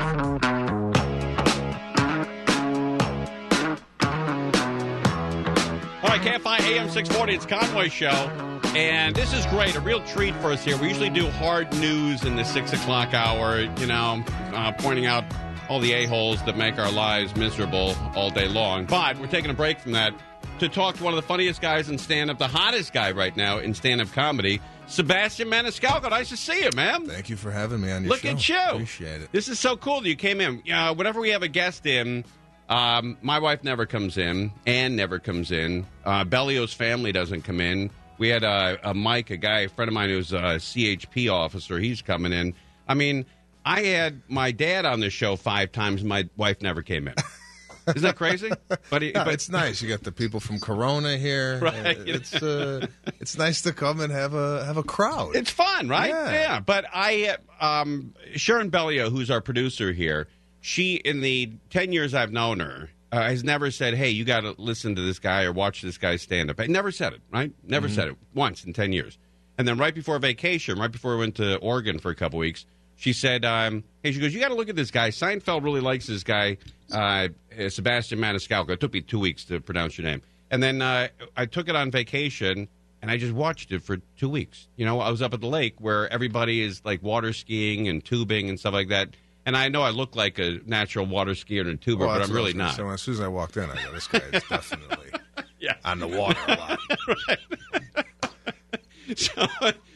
All right, KFI AM 640, it's Conway Show. And this is great, a real treat for us here. We usually do hard news in the 6 o'clock hour, you know, uh, pointing out all the a-holes that make our lives miserable all day long. But we're taking a break from that to talk to one of the funniest guys in stand-up, the hottest guy right now in stand-up comedy. Sebastian Maniscalco. Nice to see you, man. Thank you for having me on your Look show. at you. Appreciate it. This is so cool that you came in. Uh, whenever we have a guest in, um, my wife never comes in. Ann never comes in. Uh, Bellio's family doesn't come in. We had a Mike, a guy, a friend of mine who's a CHP officer. He's coming in. I mean, I had my dad on the show five times. My wife never came in. Isn't that crazy? But, he, no, but it's nice. You got the people from Corona here. Right. Uh, it's uh, it's nice to come and have a have a crowd. It's fun, right? Yeah. yeah. But I, um, Sharon Bellio, who's our producer here, she in the ten years I've known her. Uh, has never said, "Hey, you got to listen to this guy or watch this guy stand up." I never said it, right? Never mm-hmm. said it once in ten years. And then right before vacation, right before we went to Oregon for a couple weeks, she said, um, "Hey, she goes, you got to look at this guy. Seinfeld really likes this guy, uh, uh, Sebastian Maniscalco. It took me two weeks to pronounce your name, and then uh, I took it on vacation." And I just watched it for two weeks. You know, I was up at the lake where everybody is like water skiing and tubing and stuff like that. And I know I look like a natural water skier and a tuber, well, but I'm really not. So as soon as I walked in, I go, "This guy is definitely yeah. on the water a lot." so,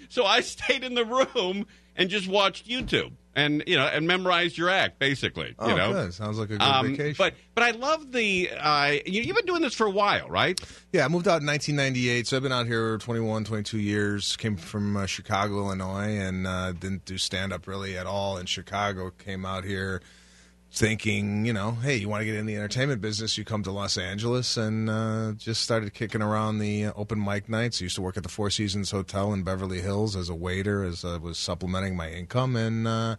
so I stayed in the room and just watched YouTube and you know and memorized your act basically. Oh, you know, good. sounds like a good um, vacation. But but I love the uh, you, have been doing this for a while, right? Yeah, I moved out in 1998, so I've been out here 21, 22 years. Came from uh, Chicago, Illinois, and uh, didn't do stand up really at all in Chicago. Came out here thinking, you know, hey, you want to get in the entertainment business, you come to Los Angeles and uh, just started kicking around the uh, open mic nights. I used to work at the Four Seasons Hotel in Beverly Hills as a waiter, as I was supplementing my income. And uh,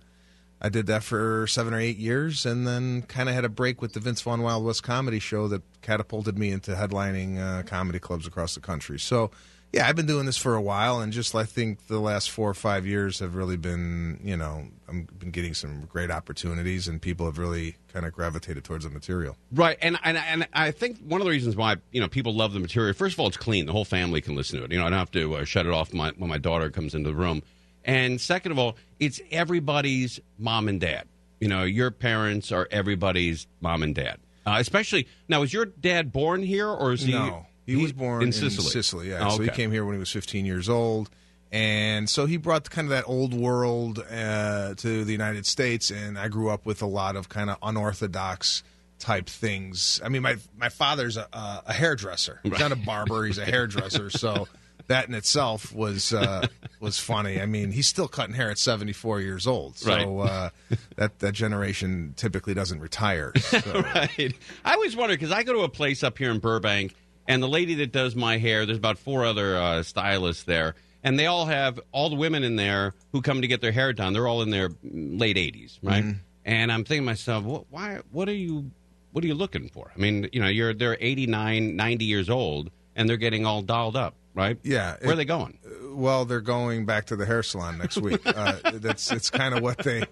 I did that for seven or eight years and then kind of had a break with the Vince Vaughn Wild West comedy show that catapulted me into headlining uh, comedy clubs across the country. So, yeah, I've been doing this for a while, and just I think the last four or five years have really been, you know, I've been getting some great opportunities, and people have really kind of gravitated towards the material. Right, and and and I think one of the reasons why you know people love the material. First of all, it's clean; the whole family can listen to it. You know, I don't have to uh, shut it off my, when my daughter comes into the room. And second of all, it's everybody's mom and dad. You know, your parents are everybody's mom and dad. Uh, especially now, is your dad born here or is he? No. He, he was born in, in Sicily. Sicily yeah. Oh, okay. So he came here when he was 15 years old. And so he brought kind of that old world uh, to the United States, and I grew up with a lot of kind of unorthodox type things. I mean, my my father's a, a hairdresser. He's right. not a barber; he's a hairdresser. so that in itself was uh, was funny. I mean, he's still cutting hair at 74 years old. So right. uh, that that generation typically doesn't retire. So. right. I always wonder because I go to a place up here in Burbank and the lady that does my hair, there's about four other uh, stylists there, and they all have all the women in there who come to get their hair done. They're all in their late 80s, right? Mm-hmm. And I'm thinking to myself, what, why? What are you? What are you looking for? I mean, you know, you're they're 89, 90 years old, and they're getting all dolled up, right? Yeah. Where it, are they going? Uh, well, they're going back to the hair salon next week. uh, that's it's kind of what they.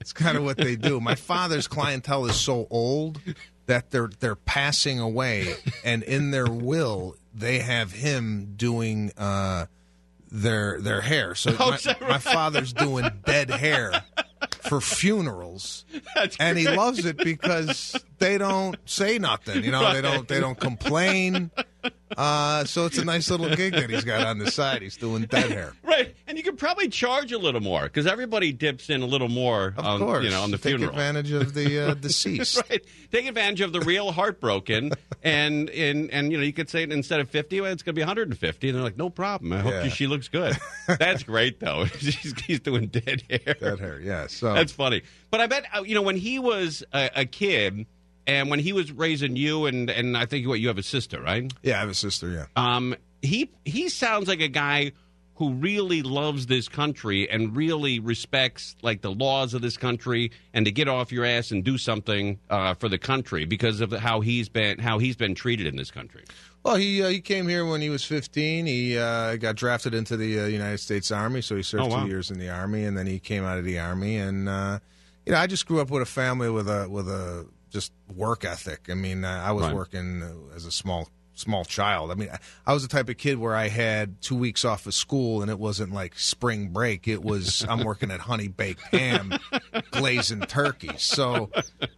It's kind of what they do. My father's clientele is so old that they're they're passing away, and in their will they have him doing uh, their their hair. So oh, my, right? my father's doing dead hair for funerals, and he loves it because they don't say nothing. You know, right. they don't they don't complain. Uh, so it's a nice little gig that he's got on the side. He's doing dead hair, right? And you could probably charge a little more because everybody dips in a little more. Of on, course, you know, on the Take funeral. advantage of the uh, deceased. right. Take advantage of the real heartbroken, and and and you know, you could say instead of fifty, well, it's going to be one hundred and fifty, and they're like, no problem. I hope yeah. she looks good. That's great though. he's doing dead hair. Dead hair. Yeah. So that's funny. But I bet uh, you know when he was a, a kid. And when he was raising you, and, and I think what you have a sister, right? Yeah, I have a sister. Yeah. Um, he he sounds like a guy who really loves this country and really respects like the laws of this country and to get off your ass and do something uh, for the country because of how he's been how he's been treated in this country. Well, he uh, he came here when he was 15. He uh, got drafted into the uh, United States Army, so he served oh, wow. two years in the army, and then he came out of the army. And uh, you know, I just grew up with a family with a with a just work ethic. I mean, uh, I was right. working as a small small child. I mean, I was the type of kid where I had two weeks off of school, and it wasn't like spring break. It was I'm working at honey baked ham, glazing turkey. So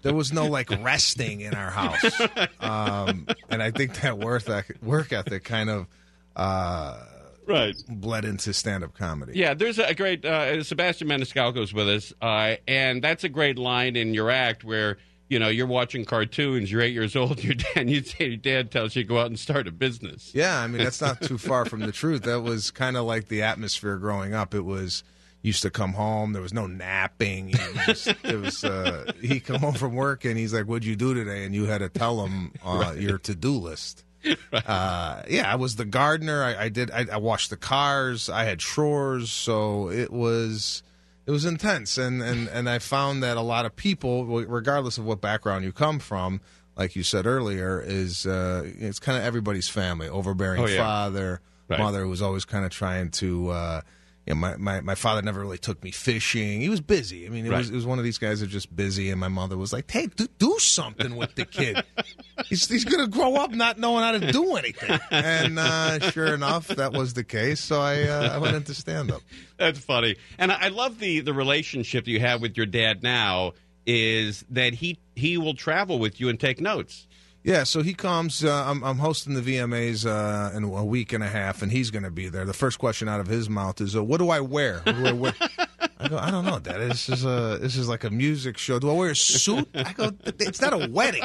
there was no like resting in our house. Um, and I think that work uh, work ethic kind of. Uh, right. bled into stand up comedy. Yeah, there's a great uh, Sebastian Maniscalco's with us, uh, and that's a great line in your act where you know, you're watching cartoons, you're eight years old, your dad, you say your dad tells you go out and start a business. Yeah, I mean, that's not too far from the truth. That was kind of like the atmosphere growing up. It was used to come home, there was no napping. You know, just, it was, uh, he come home from work and he's like, what'd you do today? And you had to tell him uh, right. your to-do list. Right. Uh, yeah, I was the gardener. I, I did, I, I washed the cars. I had chores. So it was, it was intense and and and i found that a lot of people regardless of what background you come from like you said earlier is uh, it's kind of everybody's family overbearing oh, yeah. father right. mother who's always kind of trying to uh, you know, my, my, my father never really took me fishing. He was busy. I mean, it, right. was, it was one of these guys that just busy, and my mother was like, hey, do, do something with the kid. he's he's going to grow up not knowing how to do anything. And uh, sure enough, that was the case. So I, uh, I went into stand up. That's funny. And I love the, the relationship you have with your dad now is that he, he will travel with you and take notes. Yeah, so he comes. Uh, I'm, I'm, hosting the VMAs uh, in a week and a half, and he's going to be there. The first question out of his mouth is, uh, "What do I wear?" What do I, wear? I go, "I don't know, Dad. This is a this is like a music show. Do I wear a suit?" I go, "It's not a wedding.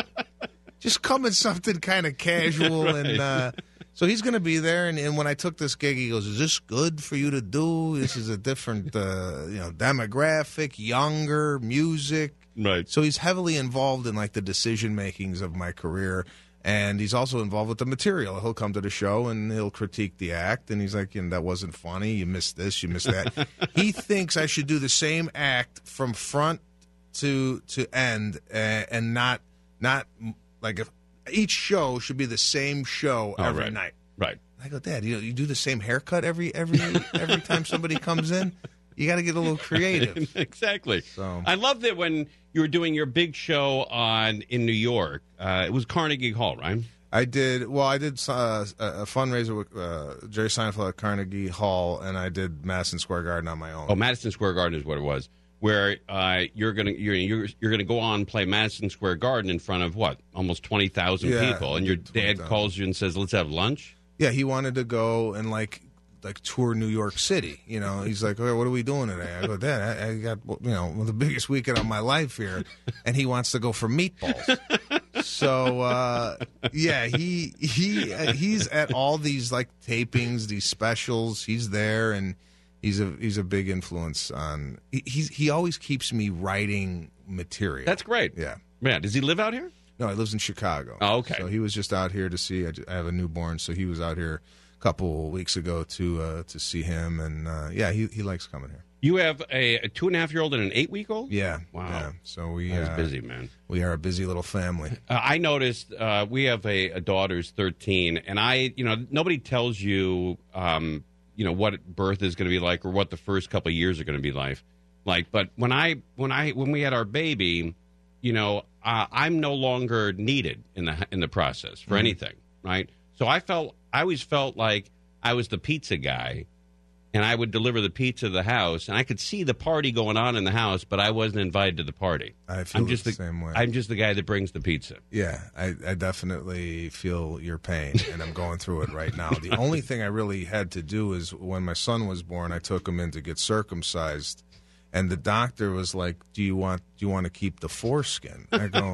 Just come in something kind of casual." right. And uh, so he's going to be there. And, and, when I took this gig, he goes, "Is this good for you to do? This is a different, uh, you know, demographic, younger music." Right. So he's heavily involved in like the decision makings of my career. And he's also involved with the material. He'll come to the show and he'll critique the act. And he's like, you know, that wasn't funny. You missed this. You missed that. he thinks I should do the same act from front to to end uh, and not not like if each show should be the same show oh, every right. night. Right. I go, Dad, you know, you do the same haircut every every every time somebody comes in. You got to get a little creative. exactly. So I love that when you were doing your big show on in New York. Uh, it was Carnegie Hall, right? I did. Well, I did uh, a fundraiser with uh, Jerry Seinfeld at Carnegie Hall, and I did Madison Square Garden on my own. Oh, Madison Square Garden is what it was. Where uh, you're gonna you're, you're, you're gonna go on and play Madison Square Garden in front of what almost twenty thousand yeah, people, and your dad calls you and says, "Let's have lunch." Yeah, he wanted to go and like like tour New York City. You know, he's like, hey, "What are we doing today?" I go, "Dad, I, I got you know the biggest weekend of my life here," and he wants to go for meatballs. so uh, yeah, he he he's at all these like tapings, these specials. He's there, and he's a he's a big influence on. He he always keeps me writing material. That's great. Yeah, man. Does he live out here? No, he lives in Chicago. Oh, okay. So he was just out here to see. I have a newborn, so he was out here couple weeks ago to uh, to see him, and uh, yeah, he he likes coming here. You have a, a two and a half year old and an eight week old. Yeah, wow. Yeah. So we uh, busy man. We are a busy little family. Uh, I noticed uh, we have a, a daughter who's thirteen, and I, you know, nobody tells you, um, you know, what birth is going to be like or what the first couple years are going to be like. Like, but when I when I when we had our baby, you know, uh, I'm no longer needed in the in the process for mm-hmm. anything, right? So I felt I always felt like I was the pizza guy and I would deliver the pizza to the house, and I could see the party going on in the house, but I wasn't invited to the party. I feel am just the, the, same way. I'm just the guy that brings the pizza. Yeah, I, I definitely feel your pain, and I'm going through it right now. The only thing I really had to do is when my son was born, I took him in to get circumcised. And the doctor was like, "Do you want? Do you want to keep the foreskin?" I go,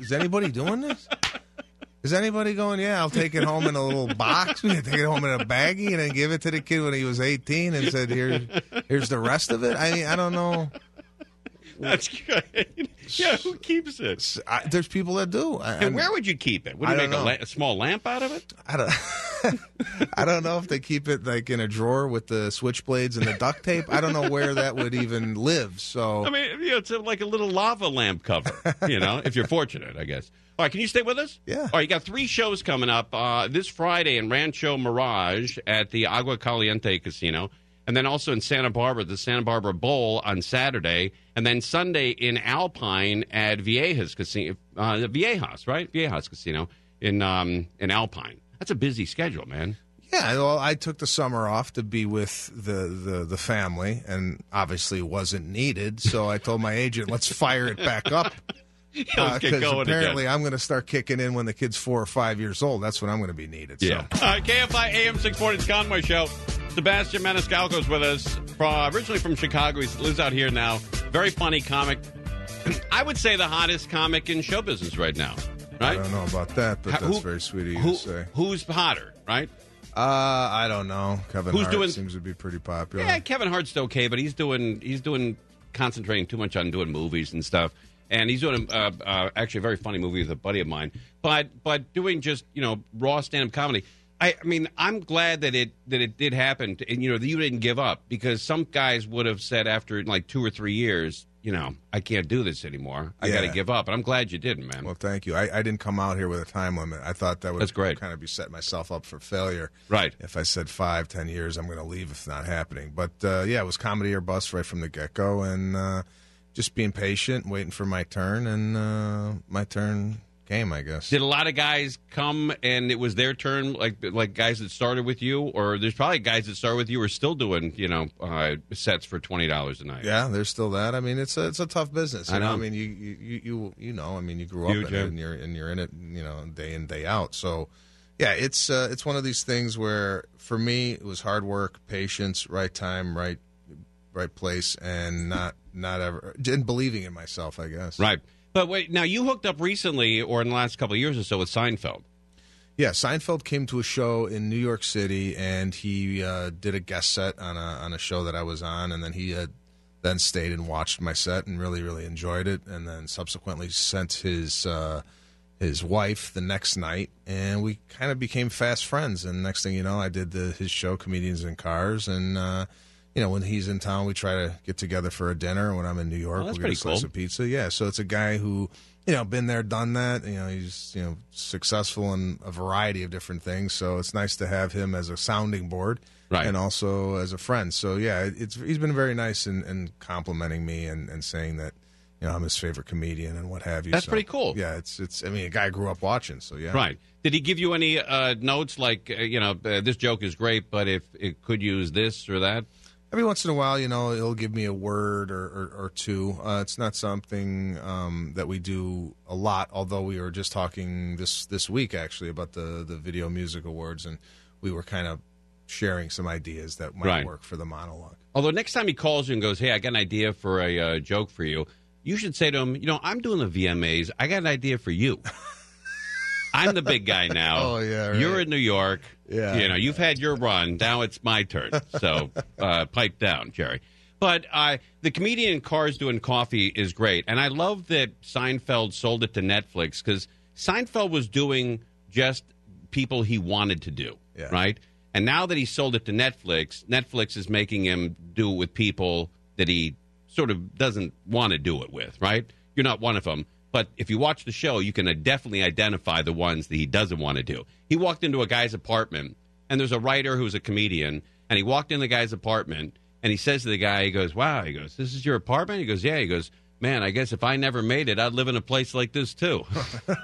"Is anybody doing this?" Is anybody going? Yeah, I'll take it home in a little box. We can take it home in a baggie and then give it to the kid when he was 18 and said, "Here's here's the rest of it." I mean, I don't know. That's good. Yeah, who keeps it? I, there's people that do. I, and where would you keep it? Would you I make a, la- a, small lamp out of it? I don't. I don't know if they keep it like in a drawer with the switchblades and the duct tape. I don't know where that would even live. So I mean, you know, it's like a little lava lamp cover. You know, if you're fortunate, I guess. All right, can you stay with us? Yeah. All right, you got three shows coming up uh, this Friday in Rancho Mirage at the Agua Caliente Casino, and then also in Santa Barbara, the Santa Barbara Bowl on Saturday, and then Sunday in Alpine at Viejas Casino, uh, Viejas, right? Viejas Casino in um, in Alpine. That's a busy schedule, man. Yeah, well, I took the summer off to be with the, the, the family, and obviously wasn't needed. So I told my agent, "Let's fire it back up." Because uh, apparently again. I'm going to start kicking in when the kid's four or five years old. That's when I'm going to be needed. Yeah. So. All right, KFI AM 640, Conway Show. Sebastian Maniscalco is with us, from, uh, originally from Chicago. He lives out here now. Very funny comic. I would say the hottest comic in show business right now. Right? I don't know about that, but How, that's very sweet of you who, to say. Who's hotter, right? Uh, I don't know. Kevin Who's Hart doing, seems to be pretty popular. Yeah, Kevin Hart's okay, but he's doing he's doing concentrating too much on doing movies and stuff. And he's doing uh, uh, actually a very funny movie with a buddy of mine. But but doing just you know raw stand up comedy. I, I, mean I'm glad that it that it did happen, to, and you know that you didn't give up because some guys would have said after like two or three years, you know, I can't do this anymore. I yeah. got to give up. And I'm glad you didn't, man. Well, thank you. I, I, didn't come out here with a time limit. I thought that would That's great. kind of be setting myself up for failure. Right. If I said five, ten years, I'm going to leave if not happening. But uh, yeah, it was comedy or bust right from the get go, and uh, just being patient, waiting for my turn, and uh, my turn game, I guess. Did a lot of guys come and it was their turn, like like guys that started with you, or there's probably guys that started with you are still doing you know uh, sets for twenty dollars a night. Yeah, there's still that. I mean, it's a it's a tough business. I know. know. I mean, you you you you know, I mean, you grew up in it and you're and you're in it, you know, day in day out. So, yeah, it's uh, it's one of these things where for me it was hard work, patience, right time, right right place, and not not ever and believing in myself. I guess right. But wait, now you hooked up recently, or in the last couple of years or so, with Seinfeld. Yeah, Seinfeld came to a show in New York City, and he uh, did a guest set on a on a show that I was on, and then he had then stayed and watched my set and really really enjoyed it, and then subsequently sent his. Uh, his wife the next night, and we kind of became fast friends. And next thing you know, I did the, his show, Comedians in Cars, and uh, you know, when he's in town, we try to get together for a dinner. When I'm in New York, oh, we get a slice cool. of pizza. Yeah, so it's a guy who, you know, been there, done that. You know, he's you know successful in a variety of different things. So it's nice to have him as a sounding board, right. and also as a friend. So yeah, it's he's been very nice in, in complimenting me and, and saying that you know, I'm his favorite comedian and what have you. That's so, pretty cool. Yeah, it's it's. I mean, a guy I grew up watching, so yeah. Right. Did he give you any uh, notes like uh, you know uh, this joke is great, but if it could use this or that? every once in a while, you know, he'll give me a word or, or, or two. Uh, it's not something um, that we do a lot, although we were just talking this, this week actually about the, the Video Music Awards, and we were kind of sharing some ideas that might right. work for the monologue. Although, next time he calls you and goes, Hey, I got an idea for a uh, joke for you, you should say to him, You know, I'm doing the VMAs. I got an idea for you. I'm the big guy now. oh yeah, right. you're in New York. Yeah, you know you've had your run. Now it's my turn. So uh, pipe down, Jerry. But uh, the comedian Cars doing coffee is great, and I love that Seinfeld sold it to Netflix because Seinfeld was doing just people he wanted to do, yeah. right? And now that he sold it to Netflix, Netflix is making him do it with people that he sort of doesn't want to do it with, right? You're not one of them. But if you watch the show, you can definitely identify the ones that he doesn't want to do. He walked into a guy's apartment, and there's a writer who's a comedian, and he walked in the guy's apartment, and he says to the guy, he goes, "Wow," he goes, "This is your apartment?" He goes, "Yeah." He goes, "Man, I guess if I never made it, I'd live in a place like this too." and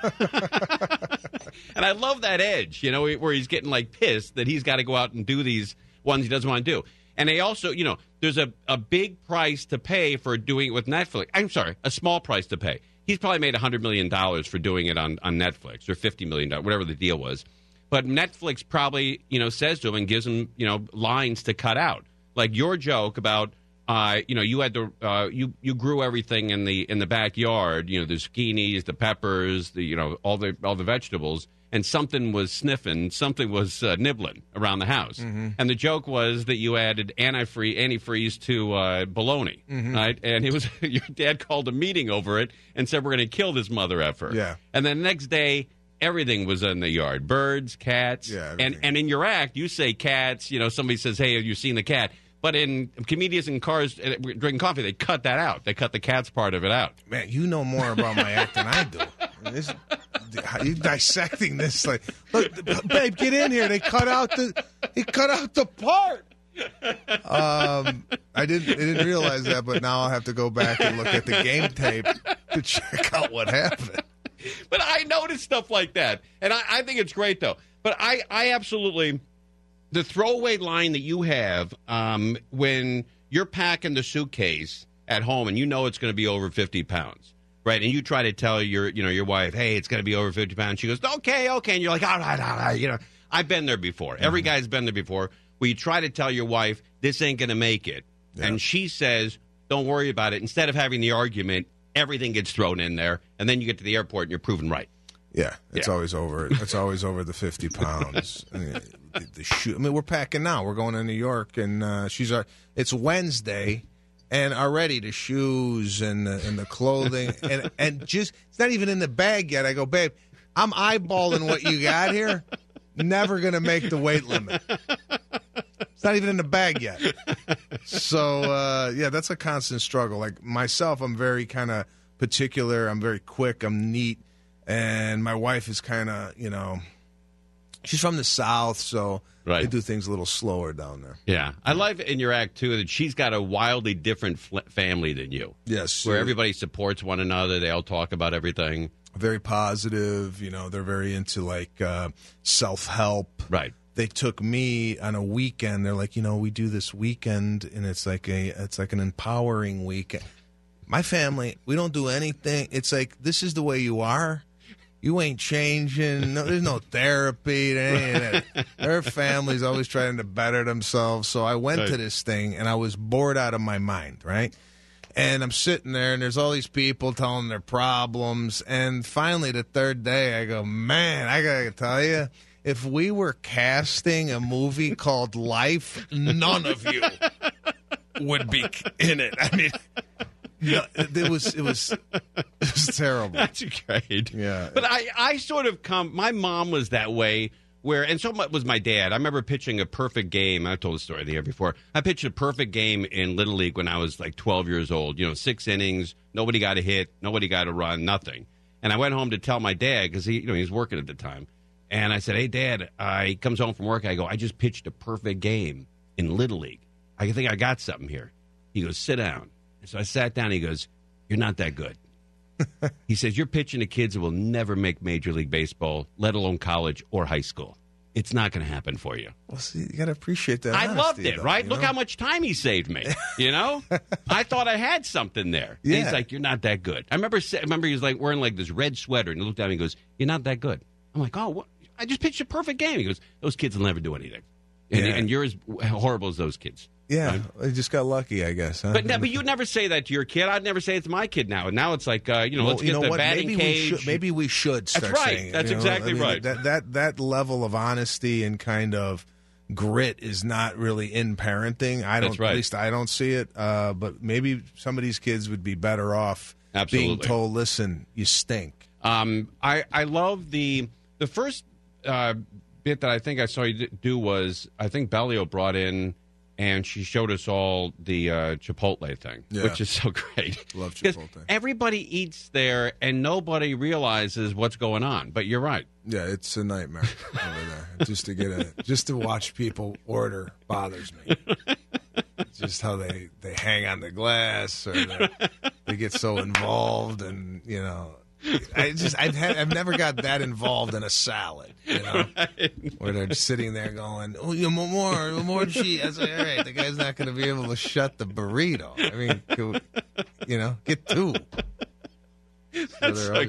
I love that edge, you know, where he's getting like pissed that he's got to go out and do these ones he doesn't want to do. And they also, you know, there's a, a big price to pay for doing it with Netflix. I'm sorry, a small price to pay he's probably made $100 million for doing it on, on Netflix or $50 million, whatever the deal was. But Netflix probably, you know, says to him and gives him, you know, lines to cut out. Like your joke about, uh, you know, you had to, uh, you, you grew everything in the, in the backyard, you know, the zucchinis, the peppers, the, you know, all the, all the vegetables – and something was sniffing, something was uh, nibbling around the house. Mm-hmm. And the joke was that you added antifreeze, antifreeze to uh, bologna, mm-hmm. right? And it was your dad called a meeting over it and said we're going to kill this mother effer. Yeah. And then the next day, everything was in the yard: birds, cats, yeah, and and in your act, you say cats. You know, somebody says, "Hey, have you seen the cat?" But in comedians and cars uh, drinking coffee, they cut that out. They cut the cats part of it out. Man, you know more about my act than I do. This, are you dissecting this? Like, look, babe, get in here. They cut out the, he cut out the part. Um, I didn't, I didn't realize that, but now I'll have to go back and look at the game tape to check out what happened. But I noticed stuff like that, and I, I think it's great though. But I, I absolutely, the throwaway line that you have um, when you're packing the suitcase at home and you know it's going to be over 50 pounds Right, and you try to tell your, you know, your wife, hey, it's going to be over fifty pounds. She goes, okay, okay, and you're like, all right, all ah, right, ah, ah, you know, I've been there before. Mm-hmm. Every guy's been there before. We try to tell your wife this ain't going to make it, yeah. and she says, don't worry about it. Instead of having the argument, everything gets thrown in there, and then you get to the airport and you're proven right. Yeah, it's yeah. always over. It's always over the fifty pounds. I mean, the, the I mean, we're packing now. We're going to New York, and uh, she's. Uh, it's Wednesday and already the shoes and the, and the clothing and and just it's not even in the bag yet. I go, babe, I'm eyeballing what you got here. Never gonna make the weight limit. It's not even in the bag yet. So uh, yeah, that's a constant struggle. Like myself, I'm very kind of particular. I'm very quick. I'm neat, and my wife is kind of you know, she's from the south, so Right. They do things a little slower down there. Yeah. I love in your act, too, that she's got a wildly different fl- family than you. Yes. Where everybody supports one another. They all talk about everything. Very positive. You know, they're very into like uh, self help. Right they took me on a weekend. They're like, you know, we do this weekend, and it's like a it's like an empowering weekend. My family, we don't do anything. It's like this is the way you are you ain't changing. No, there's no therapy. Their family's always trying to better themselves. So I went right. to this thing and I was bored out of my mind, right? And I'm sitting there and there's all these people telling their problems. And finally, the third day, I go, man, I got to tell you, if we were casting a movie called Life, none of you would be in it. I mean, no, it was it was it was terrible. That's great. Yeah, but I I sort of come. My mom was that way. Where and so was my dad. I remember pitching a perfect game. I told the story the year before. I pitched a perfect game in Little League when I was like 12 years old. You know, six innings, nobody got a hit, nobody got a run, nothing. And I went home to tell my dad because he, you know, he was working at the time. And I said, "Hey, Dad," I he comes home from work. I go, "I just pitched a perfect game in Little League. I think I got something here." He goes, "Sit down." So I sat down. He goes, You're not that good. he says, You're pitching to kids who will never make Major League Baseball, let alone college or high school. It's not going to happen for you. Well, see, you got to appreciate that. I honesty, loved it, though, right? Look know? how much time he saved me. You know, I thought I had something there. Yeah. He's like, "You're not that good." I remember, remember he was like wearing like this red sweater, and he looked at me and goes, "You're not that good." I'm like, "Oh, what? I just pitched a perfect game." He goes, "Those kids will never do anything, and, yeah. and you're as horrible as those kids." Yeah, I just got lucky, I guess. Huh? But but you'd never say that to your kid. I'd never say it to my kid now. And now it's like uh, you know, well, let's you get know the what? batting maybe cage. We should, maybe we should. That's right. That's it, exactly I mean, right. That that that level of honesty and kind of grit is not really in parenting. I don't. Right. At least I don't see it. Uh, but maybe some of these kids would be better off Absolutely. being told, "Listen, you stink." Um, I I love the the first uh, bit that I think I saw you do was I think Bellio brought in and she showed us all the uh, Chipotle thing, yeah. which is so great. Love Chipotle. Everybody eats there, and nobody realizes what's going on. But you're right. Yeah, it's a nightmare over there. Just to get a, just to watch people order bothers me. just how they they hang on the glass, or they, they get so involved, and you know, I just I've had, I've never got that involved in a salad, you know, right. where they're sitting there going, "Oh, you more, more, more cheese." I was like, "All right, the guy's not going to be able to shut the burrito." I mean, could, you know, get two. So fill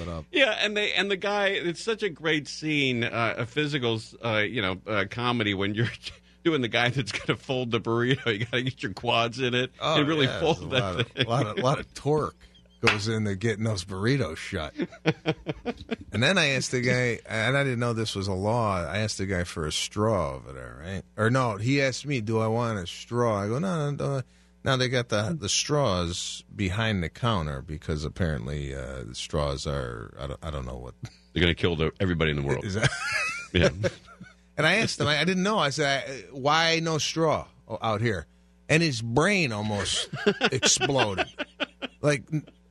it up. Yeah, and they and the guy. It's such a great scene, uh, a physical, uh, you know, uh, comedy when you're. doing the guy that's going to fold the burrito. You got to get your quads in it oh, and really yeah, fold that a lot, of, a lot, of, a lot of torque goes in there getting those burritos shut. and then I asked the guy, and I didn't know this was a law. I asked the guy for a straw over there, right? Or no, he asked me, "Do I want a straw?" I go, "No, no, no." Now they got the the straws behind the counter because apparently uh, the straws are I don't, I don't know what they're going to kill the, everybody in the world. That... yeah. And I asked him, I didn't know. I said, "Why no straw out here?" And his brain almost exploded. Like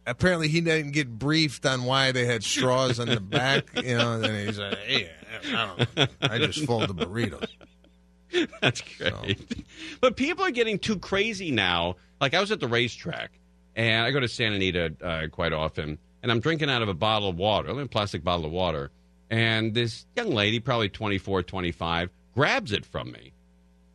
apparently he didn't get briefed on why they had straws on the back. You know, and he's like, "Hey, I, don't, I just fold the burritos." That's great. So. But people are getting too crazy now. Like I was at the racetrack, and I go to Santa Anita uh, quite often, and I'm drinking out of a bottle of water, a plastic bottle of water, and this young lady, probably 24, 25, grabs it from me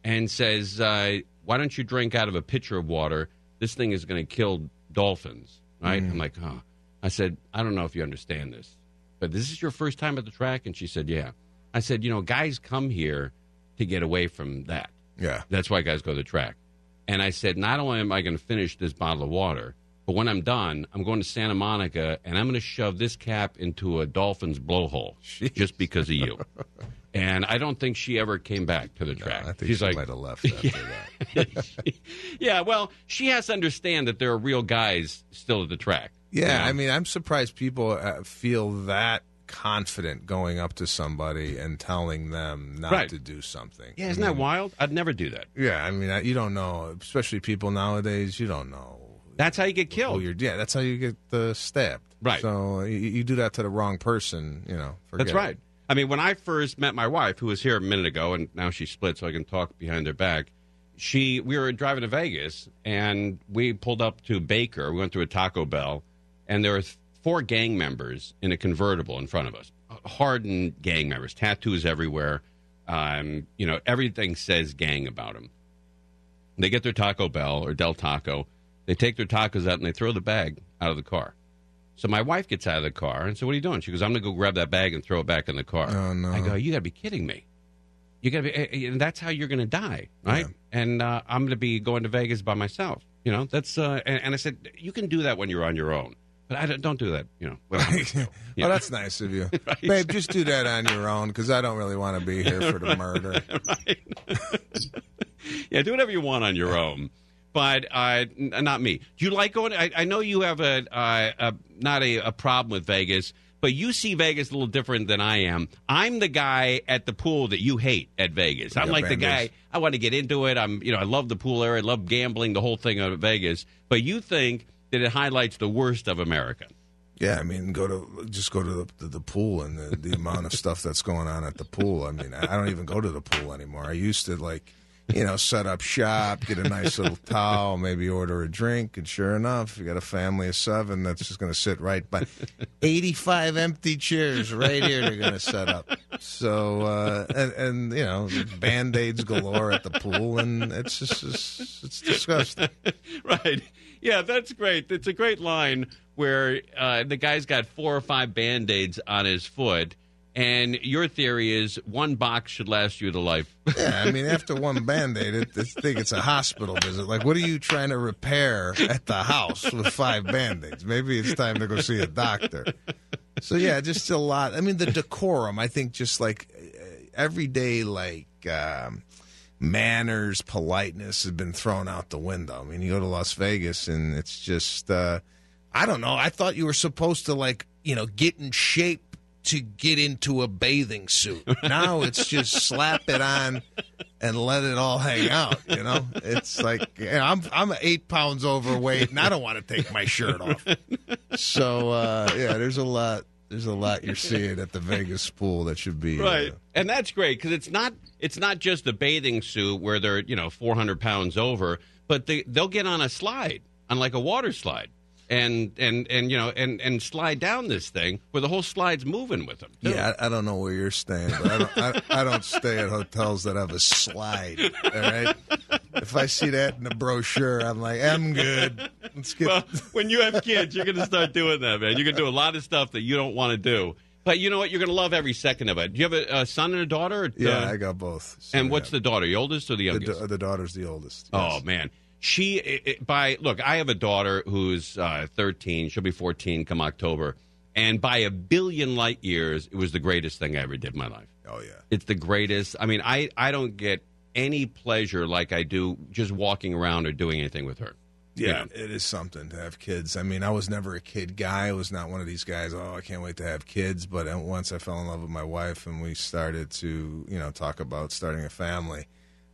and says, uh, "Why don't you drink out of a pitcher of water? This thing is going to kill." Dolphins right? Mm. I'm like, huh? I said, I don't know if you understand this, but this is your first time at the track? And she said, yeah. I said, you know, guys come here to get away from that. Yeah. That's why guys go to the track. And I said, not only am I going to finish this bottle of water, but when I'm done, I'm going to Santa Monica and I'm going to shove this cap into a dolphin's blowhole Jeez. just because of you. and I don't think she ever came back to the track. No, I think She's she like, might have left after yeah. that. yeah, well, she has to understand that there are real guys still at the track. Yeah, you know? I mean, I'm surprised people uh, feel that confident going up to somebody and telling them not right. to do something. Yeah, isn't I mean, that wild? I'd never do that. Yeah, I mean, you don't know, especially people nowadays. You don't know that's how you get killed. you're, yeah, that's how you get stabbed. Right. So you, you, do that to the wrong person, you know. That's right. It. I mean, when I first met my wife, who was here a minute ago, and now she's split, so I can talk behind her back. She, we were driving to Vegas, and we pulled up to Baker. We went to a Taco Bell, and there were four gang members in a convertible in front of us. Hardened gang members, tattoos everywhere. Um, you know, everything says gang about them. They get their Taco Bell or Del Taco they take their tacos out and they throw the bag out of the car. So my wife gets out of the car and says, what are you doing? She goes, I'm going to go grab that bag and throw it back in the car. Oh, no. I go, you got to be kidding me. You got to be, eh, eh, and that's how you're going to die, right? Yeah. And uh, I'm going to be going to Vegas by myself. You know, that's, uh, and, and I said, you can do that when you're on your own. But I don't, don't do that. You know. Well, oh, that's nice of you, right. babe. Just do that on your own because I don't really want to be here for the murder. yeah, do whatever you want on your own but uh, not me. Do you like going? I, I know you have a, uh, a not a, a, problem with Vegas, but you see Vegas a little different than I am. I'm the guy at the pool that you hate at Vegas. I'm yeah, like the guy. Is. I want to get into it. I'm you know I love the pool area. I love gambling. The whole thing out of Vegas. But you think that it highlights the worst of America. Yeah, I mean, go to just go to the, the pool and the, the amount of stuff that's going on at the pool. I mean, I don't even go to the pool anymore. I used to like you know, set up shop, get a nice little towel, maybe order a drink. And sure enough, you got a family of seven that's just going to sit right by 85 empty chairs right here they're going to set up. So, uh, and, and, you know, band aids galore at the pool. And it's just, it's, it's disgusting. right. Yeah, that's great. It's a great line where uh, the guy's got four or five band aids on his foot and your theory is one box should last you the life. yeah, I mean, after one band aid, it, I think it's a hospital visit. Like, what are you trying to repair at the house with five band aids? Maybe it's time to go see a doctor. So, yeah, just a lot. I mean, the decorum, I think, just like uh, everyday, like, um, manners, politeness has been thrown out the window. I mean, you go to Las Vegas and it's just, uh, I don't know. I thought you were supposed to, like, you know, get in shape to get into a bathing suit. Now it's just slap it on and let it all hang out. You know, it's like I'm I'm eight pounds overweight and I don't want to take my shirt off. So uh, yeah, there's a lot there's a lot you're seeing at the Vegas pool that should be uh, right, uh, and that's great because it's not it's not just the bathing suit where they're you know 400 pounds over, but they they'll get on a slide on like a water slide and and and you know and and slide down this thing where the whole slide's moving with them. Too. Yeah, I, I, don't know where you're staying. I don't, I, I don't stay at hotels that have a slide. All right, if I see that in a brochure, I'm like, I'm good. Let's get. Well, when you have kids, you're going to start doing that, man. You're going to do a lot of stuff that you don't want to do. But you know what? You're going to love every second of it. Do you have a, a son and a daughter? yeah, uh, I got both. So and yeah. what's the daughter? The oldest or the youngest? The, the daughter's the oldest. Oh, yes. Oh man! she by look i have a daughter who's uh, 13 she'll be 14 come october and by a billion light years it was the greatest thing i ever did in my life oh yeah it's the greatest i mean i i don't get any pleasure like i do just walking around or doing anything with her yeah, you know? it is something to have kids. I mean, I was never a kid guy. I was not one of these guys. Oh, I can't wait to have kids. But once I fell in love with my wife, and we started to, you know, talk about starting a family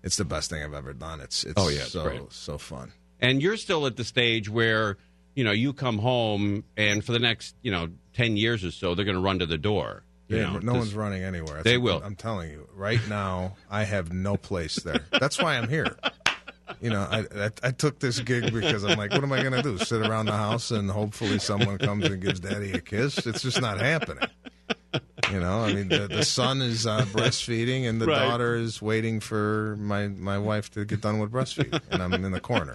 it's the best thing I've ever done. It's it's oh, yeah, so great. so fun. And you're still at the stage where you know you come home and for the next you know ten years or so they're going to run to the door. You yeah, know, no this, one's running anywhere. That's they will. I'm telling you, right now I have no place there. That's why I'm here. You know, I, I, I took this gig because I'm like, what am I going to do? Sit around the house and hopefully someone comes and gives Daddy a kiss? It's just not happening. You know, I mean, the, the son is uh, breastfeeding, and the right. daughter is waiting for my my wife to get done with breastfeeding, and I'm in the corner.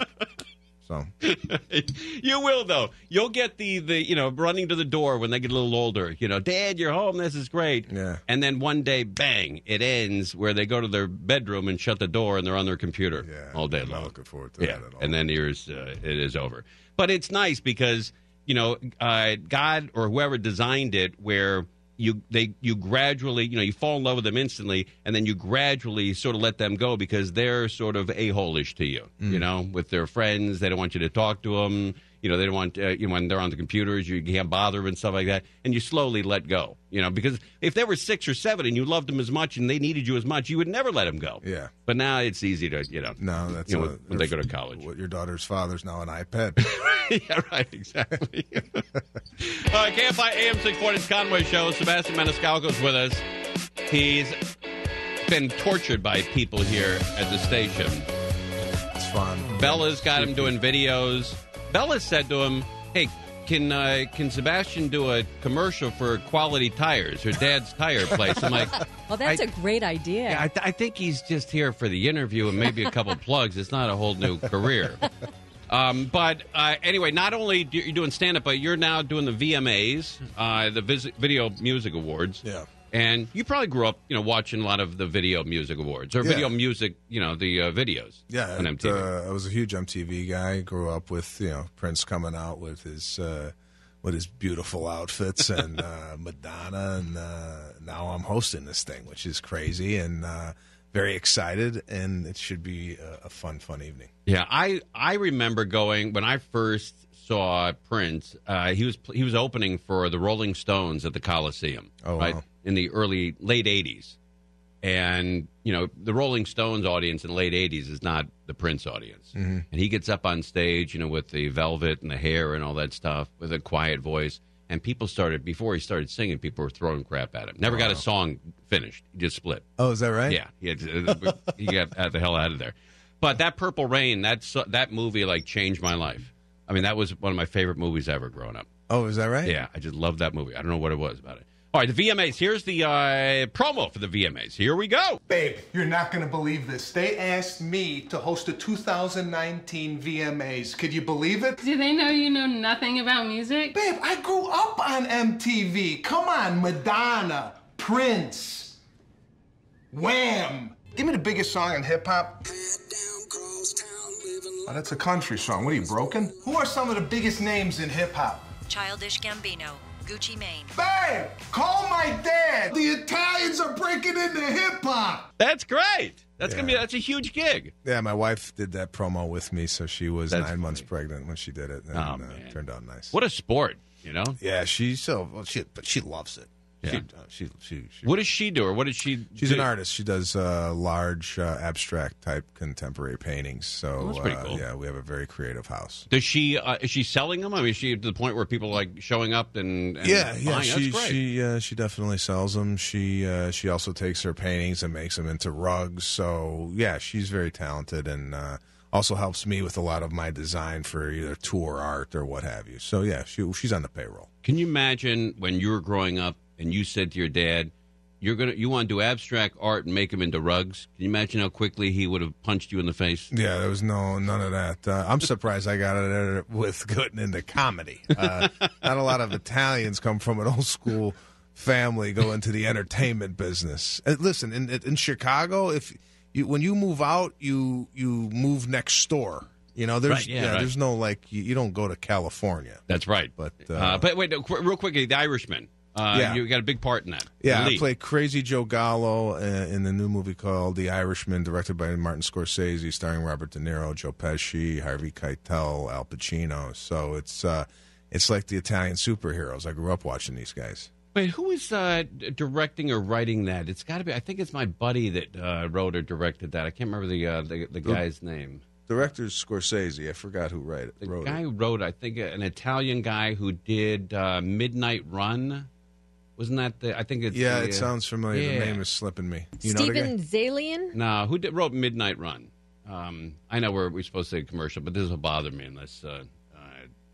So you will though. You'll get the the you know running to the door when they get a little older. You know, Dad, you're home. This is great. Yeah. And then one day, bang, it ends where they go to their bedroom and shut the door and they're on their computer yeah, all day I'm long. Looking forward to yeah. that. And then here's uh, it is over. But it's nice because you know uh, God or whoever designed it where you they you gradually you know you fall in love with them instantly and then you gradually sort of let them go because they're sort of a-holish to you mm. you know with their friends they don't want you to talk to them you know they don't want uh, you know, when they're on the computers you can't bother them and stuff like that and you slowly let go you know because if they were six or seven and you loved them as much and they needed you as much you would never let them go yeah but now it's easy to you know no that's you know, a, when, they go to college what your daughter's father's now an ipad yeah right exactly all right kfi am 640's conway show sebastian maniscalco's with us he's been tortured by people here at the station it's fun bella's got him doing videos Bella said to him, "Hey, can uh, can Sebastian do a commercial for Quality Tires, her dad's tire place?" I'm like, "Well, that's a great idea." Yeah, I, th- I, think he's just here for the interview and maybe a couple plugs. It's not a whole new career. Um, but uh, anyway, not only do you doing stand up, but you're now doing the VMAs, uh, the Vis- Video Music Awards. Yeah. And you probably grew up, you know, watching a lot of the Video Music Awards or yeah. Video Music, you know, the uh, videos. Yeah, on MTV. It, uh, I was a huge MTV guy. Grew up with you know Prince coming out with his uh, with his beautiful outfits and uh, Madonna, and uh, now I'm hosting this thing, which is crazy. And uh, very excited, and it should be a, a, fun, fun evening. Yeah, I I remember going when I first saw Prince. Uh, he was he was opening for the Rolling Stones at the Coliseum. Oh, right, wow. in the early late '80s, and you know the Rolling Stones audience in the late '80s is not the Prince audience. Mm-hmm. And he gets up on stage, you know, with the velvet and the hair and all that stuff, with a quiet voice and people started before he started singing. People were throwing crap at him. Never wow. got a song finished. He just split. Oh, is that right? Yeah, he, had, he got the hell out of there. But that Purple Rain, that that movie like changed my life. I mean, that was one of my favorite movies ever growing up. Oh, is that right? Yeah, I just loved that movie. I don't know what it was about it. All right, the VMAs. Here's the uh, promo for the VMAs. Here we go. Babe, you're not going to believe this. They asked me to host the 2019 VMAs. Could you believe it? Do they know you know nothing about music? Babe, I grew up on MTV. Come on, Madonna, Prince, Wham. Give me the biggest song in hip hop. Oh, that's a country song. What are you, broken? Who are some of the biggest names in hip hop? Childish Gambino, Gucci Mane. Babe, call my dad. The Italians are breaking into hip hop. That's great. That's yeah. gonna be that's a huge gig. Yeah, my wife did that promo with me, so she was that's nine funny. months pregnant when she did it, and oh, uh, turned out nice. What a sport, you know? Yeah, she so well, she but she loves it. Uh, she, she, she, what does she do, or what did she? She's do? an artist. She does uh, large uh, abstract type contemporary paintings. So oh, uh, cool. yeah, we have a very creative house. Does she? Uh, is she selling them? I mean, is she to the point where people like showing up and, and yeah, yeah. She she uh, she definitely sells them. She she also takes her paintings and makes them into rugs. So yeah, she's very talented and also helps me with a lot of my design for either tour art or what have you. So yeah, she, she's on the payroll. Can you imagine when you were growing up and you said to your dad, "You're gonna you want to do abstract art and make them into rugs." Can you imagine how quickly he would have punched you in the face? Yeah, there was no none of that. Uh, I'm surprised I got it with getting into comedy. Uh, not a lot of Italians come from an old school family go into the entertainment business. Uh, listen, in in Chicago, if you, when you move out, you you move next door. You know, there's right, yeah, yeah right. there's no like you, you, don't go to California. That's right. But uh, uh, but wait, no, qu- real quickly, The Irishman. Uh, yeah. You got a big part in that. Yeah, I play Crazy Joe Gallo in the new movie called The Irishman, directed by Martin Scorsese, starring Robert De Niro, Joe Pesci, Harvey Keitel, Al Pacino. So it's uh, it's like the Italian superheroes. I grew up watching these guys. Wait, who is uh, directing or writing that? It's got to be. I think it's my buddy that uh, wrote or directed that. I can't remember the uh, the, the, guy's name. Director Scorsese. I forgot who wrote it. The guy it. who wrote, I think, an Italian guy who did uh, Midnight Run. Wasn't that the? I think it's. Yeah, the, it uh, sounds familiar. Yeah. The name is slipping me. You Steven Zalian? No, who did, wrote Midnight Run? Um, I know we're, we're supposed to say commercial, but this will bother me unless uh, uh,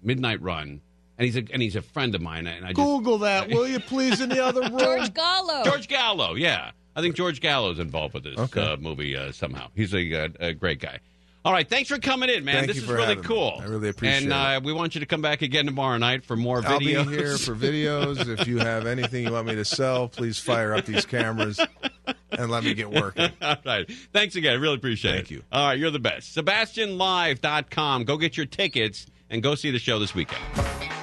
Midnight Run. And he's a and he's a friend of mine. And I Google just, that, I, will you please? In the other room, George Gallo. George Gallo, yeah. I think George Gallo's involved with this okay. Uh, movie uh, somehow. He's a, uh, a, great guy. All right, thanks for coming in, man. Thank this is really cool. Me. I really appreciate and, uh, it. And uh, we want you to come back again tomorrow night for more I'll videos. I'll be here for videos. if you have anything you want me to sell, please fire up these cameras and let me get working. All right. Thanks again. I really appreciate Thank it. Thank you. All right, you're the best. SebastianLive.com. Go get your tickets and go see the show this weekend.